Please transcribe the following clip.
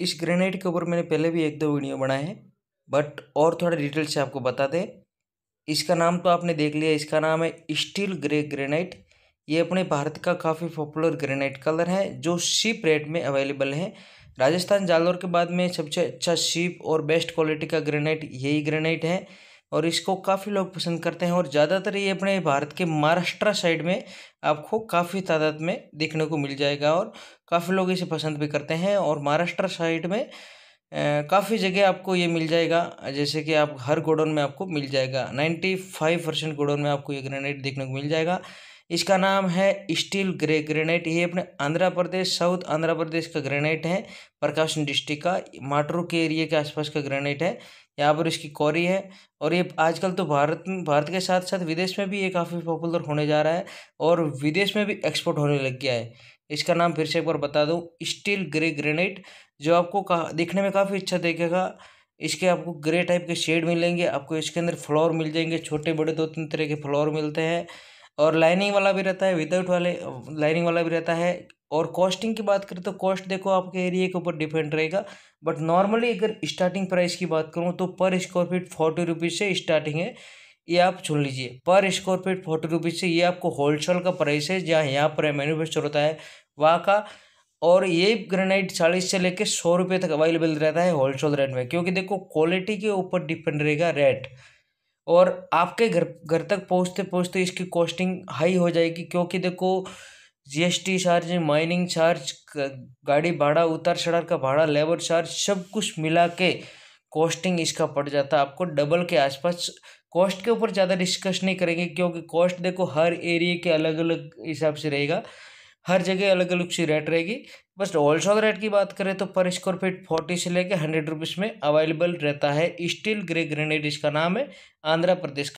इस ग्रेनाइट के ऊपर मैंने पहले भी एक दो वीडियो बनाए हैं बट और थोड़ा डिटेल से आपको बता दें इसका नाम तो आपने देख लिया इसका नाम है स्टील ग्रे ग्रेनाइट ये अपने भारत का काफ़ी पॉपुलर ग्रेनाइट कलर है जो शीप रेट में अवेलेबल है राजस्थान जालौर के बाद में सबसे अच्छा शीप और बेस्ट क्वालिटी का ग्रेनाइट यही ग्रेनाइट है और इसको काफ़ी लोग पसंद करते हैं और ज़्यादातर ये अपने भारत के महाराष्ट्र साइड में आपको काफ़ी तादाद में देखने को मिल जाएगा और काफ़ी लोग इसे पसंद भी करते हैं और महाराष्ट्र साइड में काफ़ी जगह आपको ये मिल जाएगा जैसे कि आप हर गोडाउन में आपको मिल जाएगा नाइन्टी फाइव परसेंट गोडाउन में आपको ये ग्रेनेड देखने को मिल जाएगा इसका नाम है स्टील ग्रे ग्रेनाइट ये अपने आंध्र प्रदेश साउथ आंध्र प्रदेश का ग्रेनाइट है प्रकाशन डिस्ट्रिक्ट का माटरू के एरिया के आसपास का ग्रेनाइट है यहाँ पर इसकी कौरी है और ये आजकल तो भारत भारत के साथ साथ विदेश में भी ये काफ़ी पॉपुलर होने जा रहा है और विदेश में भी एक्सपोर्ट होने लग गया है इसका नाम फिर से एक बार बता दूँ स्टील ग्रे ग्रेनाइट जो आपको का देखने में काफ़ी अच्छा देखेगा इसके आपको ग्रे टाइप के शेड मिलेंगे आपको इसके अंदर फ्लावर मिल जाएंगे छोटे बड़े दो तीन तरह के फ्लावर मिलते हैं और लाइनिंग वाला भी रहता है विदाउट वाले लाइनिंग वाला भी रहता है और कॉस्टिंग की बात करें तो कॉस्ट देखो आपके एरिया के ऊपर डिपेंड रहेगा बट नॉर्मली अगर स्टार्टिंग प्राइस की बात करूँ तो per square feet forty rupees से स्टार्टिंग है ये आप चुन लीजिए पर स्क्वायर फीट फोर्टी रुपीज़ से ये आपको होलसेल का प्राइस है जहाँ यहाँ पर मैन्युफैक्चर होता है वहाँ का और ये ग्रेनाइट चालीस से लेकर सौ रुपये तक अवेलेबल रहता है होलसेल रेट में क्योंकि देखो क्वालिटी के ऊपर डिपेंड रहेगा रेट और आपके घर घर तक पहुँचते पहुँचते इसकी कॉस्टिंग हाई हो जाएगी क्योंकि देखो G S T charge mining charge गाड़ी भाड़ा उतार चढ़ार का भाड़ा लेबर चार्ज सब कुछ मिला के कॉस्टिंग इसका पड़ जाता है आपको डबल के आसपास कॉस्ट के ऊपर ज़्यादा डिस्कस नहीं करेंगे क्योंकि कॉस्ट देखो हर एरिए के अलग अलग हिसाब से रहेगा हर जगह अलग अलग सी रेट रहेगी बस ऑल्सो अगर रेट की बात करें तो पर स्क्वायर फीट फोर्टी से लेकर हंड्रेड रुपीज़ में अवेलेबल रहता है स्टील ग्रे ग्रेनेड इसका नाम है आंध्र प्रदेश